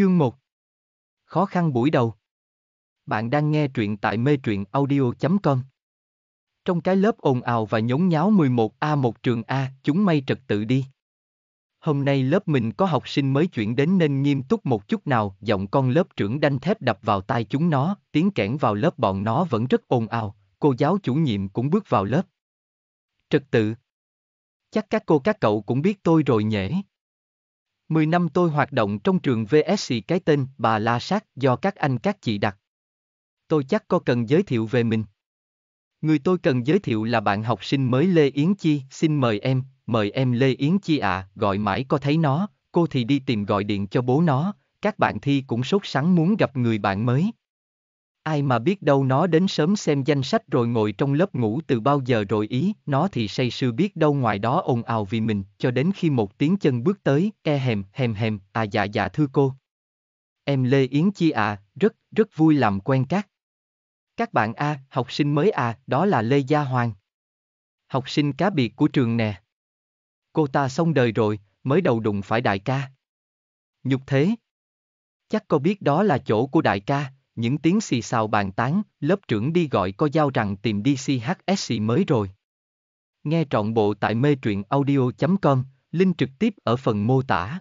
Chương 1 Khó khăn buổi đầu Bạn đang nghe truyện tại mê truyện audio.com Trong cái lớp ồn ào và nhốn nháo 11A1 trường A, chúng may trật tự đi. Hôm nay lớp mình có học sinh mới chuyển đến nên nghiêm túc một chút nào, giọng con lớp trưởng đanh thép đập vào tai chúng nó, tiếng kẽn vào lớp bọn nó vẫn rất ồn ào, cô giáo chủ nhiệm cũng bước vào lớp. Trật tự Chắc các cô các cậu cũng biết tôi rồi nhỉ? 10 năm tôi hoạt động trong trường VSC cái tên bà La Sát do các anh các chị đặt. Tôi chắc có cần giới thiệu về mình. Người tôi cần giới thiệu là bạn học sinh mới Lê Yến Chi, xin mời em, mời em Lê Yến Chi ạ, à, gọi mãi có thấy nó, cô thì đi tìm gọi điện cho bố nó, các bạn thi cũng sốt sắng muốn gặp người bạn mới. Ai mà biết đâu nó đến sớm xem danh sách rồi ngồi trong lớp ngủ từ bao giờ rồi ý, nó thì say sưa biết đâu ngoài đó ồn ào vì mình, cho đến khi một tiếng chân bước tới, e hèm, hèm hèm, à dạ dạ thưa cô. Em Lê Yến Chi à, rất, rất vui làm quen các. Các bạn a, à, học sinh mới à, đó là Lê Gia Hoàng. Học sinh cá biệt của trường nè. Cô ta xong đời rồi, mới đầu đụng phải đại ca. Nhục thế. Chắc cô biết đó là chỗ của đại ca, những tiếng xì xào bàn tán, lớp trưởng đi gọi có giao rằng tìm đi DCHSC mới rồi. Nghe trọn bộ tại mê truyện audio.com, link trực tiếp ở phần mô tả.